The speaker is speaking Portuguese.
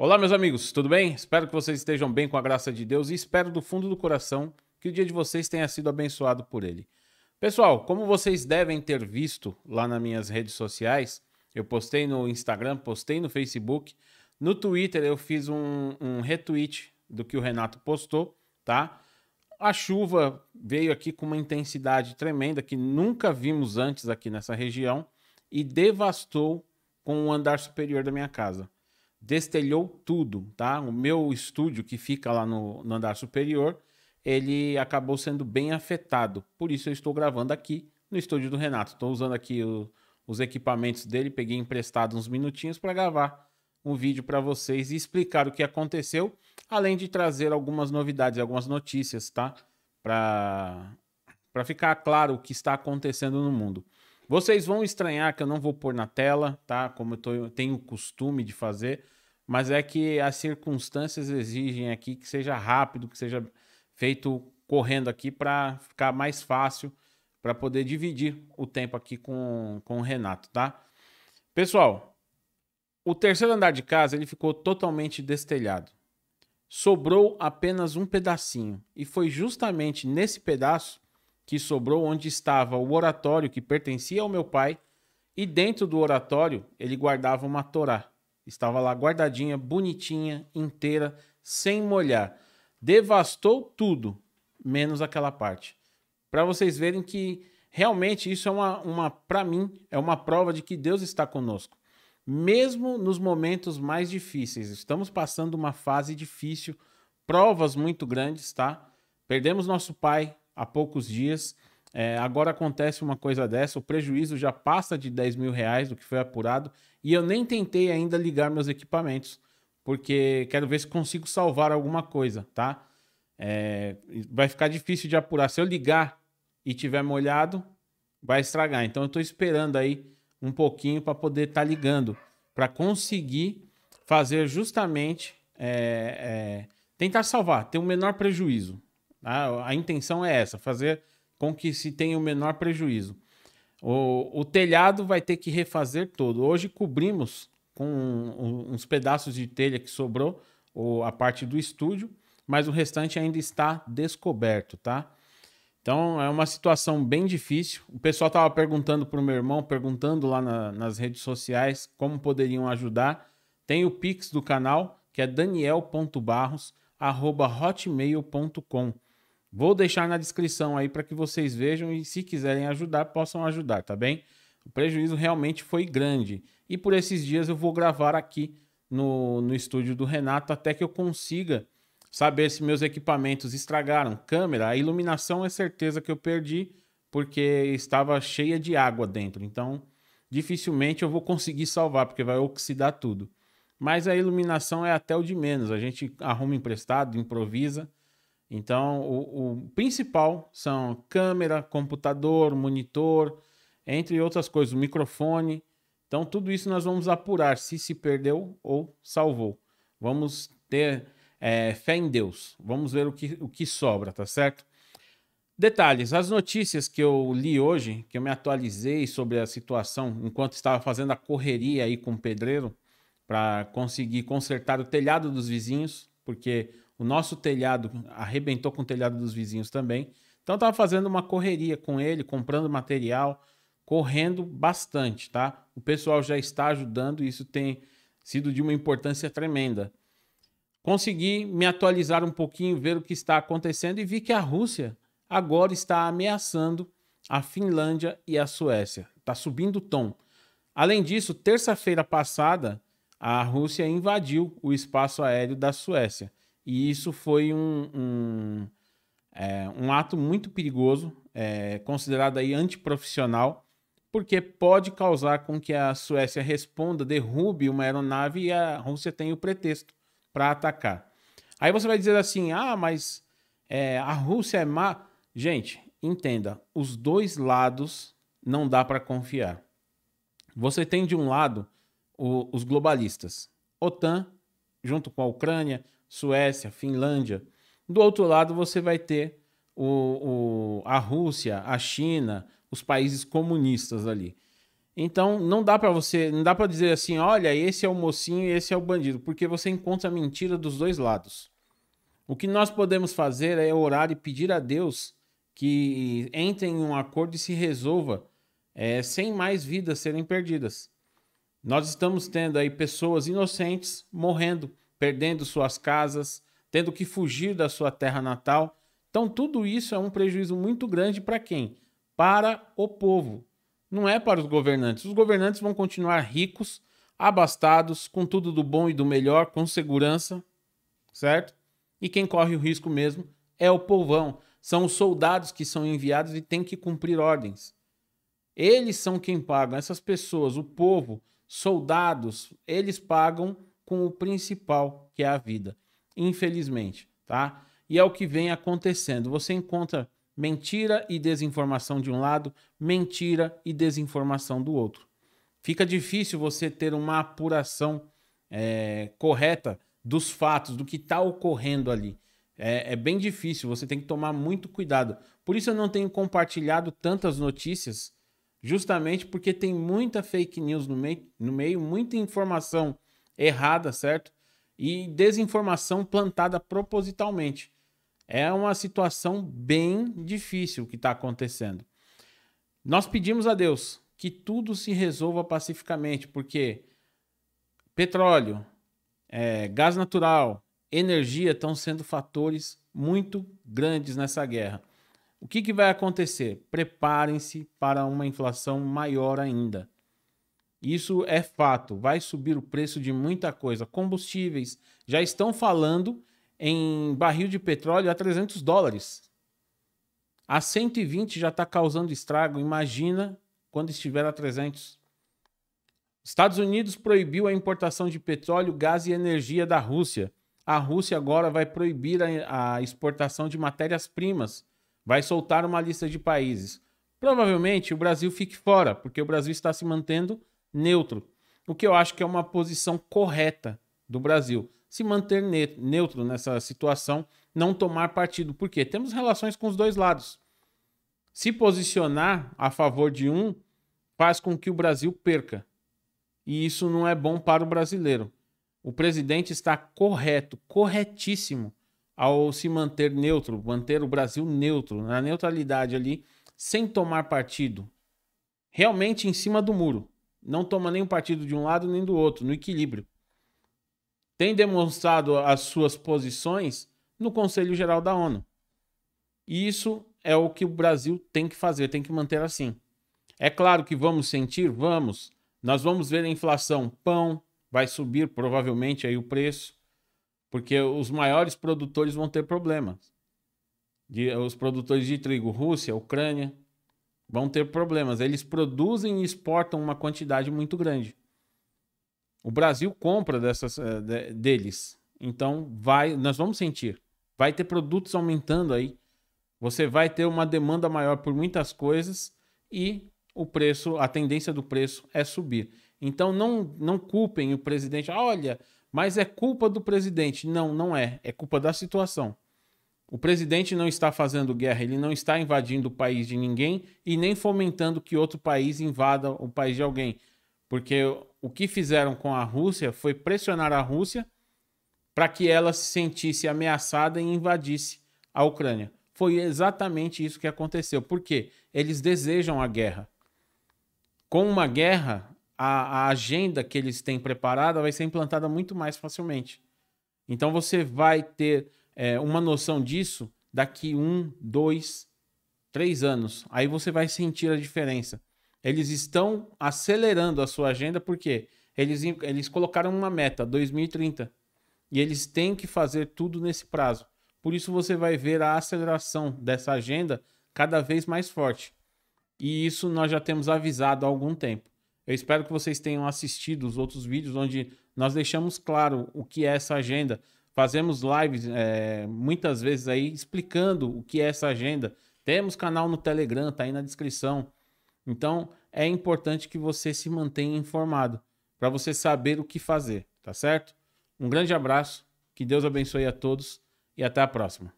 Olá, meus amigos, tudo bem? Espero que vocês estejam bem com a graça de Deus e espero do fundo do coração que o dia de vocês tenha sido abençoado por Ele. Pessoal, como vocês devem ter visto lá nas minhas redes sociais, eu postei no Instagram, postei no Facebook, no Twitter eu fiz um, um retweet do que o Renato postou, tá? A chuva veio aqui com uma intensidade tremenda que nunca vimos antes aqui nessa região e devastou com o andar superior da minha casa destelhou tudo, tá? O meu estúdio que fica lá no, no andar superior, ele acabou sendo bem afetado. Por isso eu estou gravando aqui no estúdio do Renato. Estou usando aqui o, os equipamentos dele, peguei emprestado uns minutinhos para gravar um vídeo para vocês e explicar o que aconteceu, além de trazer algumas novidades, algumas notícias, tá? Para para ficar claro o que está acontecendo no mundo. Vocês vão estranhar que eu não vou pôr na tela, tá? Como eu, tô, eu tenho o costume de fazer, mas é que as circunstâncias exigem aqui que seja rápido, que seja feito correndo aqui para ficar mais fácil para poder dividir o tempo aqui com, com o Renato, tá? Pessoal, o terceiro andar de casa ele ficou totalmente destelhado. Sobrou apenas um pedacinho e foi justamente nesse pedaço que sobrou onde estava o oratório que pertencia ao meu pai e dentro do oratório ele guardava uma torá. Estava lá guardadinha, bonitinha, inteira, sem molhar. Devastou tudo, menos aquela parte. Para vocês verem que realmente isso é uma, uma para mim, é uma prova de que Deus está conosco. Mesmo nos momentos mais difíceis, estamos passando uma fase difícil, provas muito grandes, tá? Perdemos nosso pai há poucos dias. É, agora acontece uma coisa dessa, o prejuízo já passa de 10 mil reais do que foi apurado e eu nem tentei ainda ligar meus equipamentos, porque quero ver se consigo salvar alguma coisa, tá? É, vai ficar difícil de apurar. Se eu ligar e tiver molhado, vai estragar. Então eu estou esperando aí um pouquinho para poder estar tá ligando, para conseguir fazer justamente é, é, tentar salvar, ter o um menor prejuízo. Tá? A intenção é essa, fazer com que se tenha o menor prejuízo. O, o telhado vai ter que refazer todo. Hoje cobrimos com uns pedaços de telha que sobrou ou a parte do estúdio, mas o restante ainda está descoberto, tá? Então é uma situação bem difícil. O pessoal estava perguntando para o meu irmão, perguntando lá na, nas redes sociais como poderiam ajudar. Tem o Pix do canal, que é daniel.barros.hotmail.com. Vou deixar na descrição aí para que vocês vejam e se quiserem ajudar, possam ajudar, tá bem? O prejuízo realmente foi grande. E por esses dias eu vou gravar aqui no, no estúdio do Renato até que eu consiga saber se meus equipamentos estragaram. Câmera, a iluminação é certeza que eu perdi porque estava cheia de água dentro. Então, dificilmente eu vou conseguir salvar porque vai oxidar tudo. Mas a iluminação é até o de menos. A gente arruma emprestado, improvisa então, o, o principal são câmera, computador, monitor, entre outras coisas, microfone. Então, tudo isso nós vamos apurar se se perdeu ou salvou. Vamos ter é, fé em Deus. Vamos ver o que, o que sobra, tá certo? Detalhes: as notícias que eu li hoje, que eu me atualizei sobre a situação enquanto estava fazendo a correria aí com o pedreiro para conseguir consertar o telhado dos vizinhos, porque o nosso telhado arrebentou com o telhado dos vizinhos também. Então eu tava fazendo uma correria com ele, comprando material, correndo bastante, tá? O pessoal já está ajudando e isso tem sido de uma importância tremenda. Consegui me atualizar um pouquinho, ver o que está acontecendo e vi que a Rússia agora está ameaçando a Finlândia e a Suécia. Está subindo o tom. Além disso, terça-feira passada, a Rússia invadiu o espaço aéreo da Suécia. E isso foi um, um, é, um ato muito perigoso, é, considerado aí antiprofissional, porque pode causar com que a Suécia responda, derrube uma aeronave e a Rússia tenha o pretexto para atacar. Aí você vai dizer assim: ah, mas é, a Rússia é má. Gente, entenda, os dois lados não dá para confiar. Você tem de um lado o, os globalistas, OTAN, junto com a Ucrânia, Suécia, Finlândia. Do outro lado, você vai ter o, o, a Rússia, a China, os países comunistas ali. Então, não dá para você, não dá para dizer assim, olha, esse é o mocinho e esse é o bandido, porque você encontra a mentira dos dois lados. O que nós podemos fazer é orar e pedir a Deus que entre em um acordo e se resolva é, sem mais vidas serem perdidas. Nós estamos tendo aí pessoas inocentes morrendo perdendo suas casas, tendo que fugir da sua terra natal. Então, tudo isso é um prejuízo muito grande para quem? Para o povo. Não é para os governantes. Os governantes vão continuar ricos, abastados, com tudo do bom e do melhor, com segurança, certo? E quem corre o risco mesmo é o povão. São os soldados que são enviados e têm que cumprir ordens. Eles são quem pagam, essas pessoas, o povo, soldados, eles pagam com o principal, que é a vida. Infelizmente, tá? E é o que vem acontecendo. Você encontra mentira e desinformação de um lado, mentira e desinformação do outro. Fica difícil você ter uma apuração é, correta dos fatos, do que está ocorrendo ali. É, é, bem difícil, você tem que tomar muito cuidado. Por isso eu não tenho compartilhado tantas notícias, justamente porque tem muita fake news no no meio muita informação errada, certo? E desinformação plantada propositalmente. É uma situação bem difícil que está acontecendo. Nós pedimos a Deus que tudo se resolva pacificamente, porque petróleo, é, gás natural, energia estão sendo fatores muito grandes nessa guerra. O que, que vai acontecer? Preparem-se para uma inflação maior ainda. Isso é fato. Vai subir o preço de muita coisa. Combustíveis. Já estão falando em barril de petróleo a 300 dólares. A 120 já está causando estrago. Imagina quando estiver a 300. Estados Unidos proibiu a importação de petróleo, gás e energia da Rússia. A Rússia agora vai proibir a, a exportação de matérias-primas. Vai soltar uma lista de países. Provavelmente o Brasil fique fora, porque o Brasil está se mantendo neutro, o que eu acho que é uma posição correta do Brasil. Se manter neutro nessa situação, não tomar partido, porque temos relações com os dois lados. Se posicionar a favor de um faz com que o Brasil perca. E isso não é bom para o brasileiro. O presidente está correto, corretíssimo ao se manter neutro, manter o Brasil neutro, na neutralidade ali, sem tomar partido, realmente em cima do muro. Não toma nenhum partido de um lado nem do outro, no equilíbrio. Tem demonstrado as suas posições no Conselho Geral da ONU. E isso é o que o Brasil tem que fazer, tem que manter assim. É claro que vamos sentir, vamos. Nós vamos ver a inflação, pão vai subir provavelmente aí o preço, porque os maiores produtores vão ter problemas. os produtores de trigo, Rússia, Ucrânia, vão ter problemas. Eles produzem e exportam uma quantidade muito grande. O Brasil compra dessas, eh, de, deles. Então, vai, nós vamos sentir. Vai ter produtos aumentando aí. Você vai ter uma demanda maior por muitas coisas e o preço, a tendência do preço é subir. Então, não, não culpem o presidente. Ah, olha, mas é culpa do presidente. Não, não é. É culpa da situação. O presidente não está fazendo guerra, ele não está invadindo o país de ninguém e nem fomentando que outro país invada o país de alguém. Porque o que fizeram com a Rússia foi pressionar a Rússia para que ela se sentisse ameaçada e invadisse a Ucrânia. Foi exatamente isso que aconteceu. Por quê? Eles desejam a guerra. Com uma guerra, a, a agenda que eles têm preparada vai ser implantada muito mais facilmente. Então você vai ter é, uma noção disso daqui um, dois, três anos. Aí você vai sentir a diferença. Eles estão acelerando a sua agenda porque eles, eles colocaram uma meta, 2030. E eles têm que fazer tudo nesse prazo. Por isso você vai ver a aceleração dessa agenda cada vez mais forte. E isso nós já temos avisado há algum tempo. Eu espero que vocês tenham assistido os outros vídeos onde nós deixamos claro o que é essa agenda, Fazemos lives é, muitas vezes aí explicando o que é essa agenda. Temos canal no Telegram, tá aí na descrição. Então é importante que você se mantenha informado para você saber o que fazer, tá certo? Um grande abraço, que Deus abençoe a todos e até a próxima.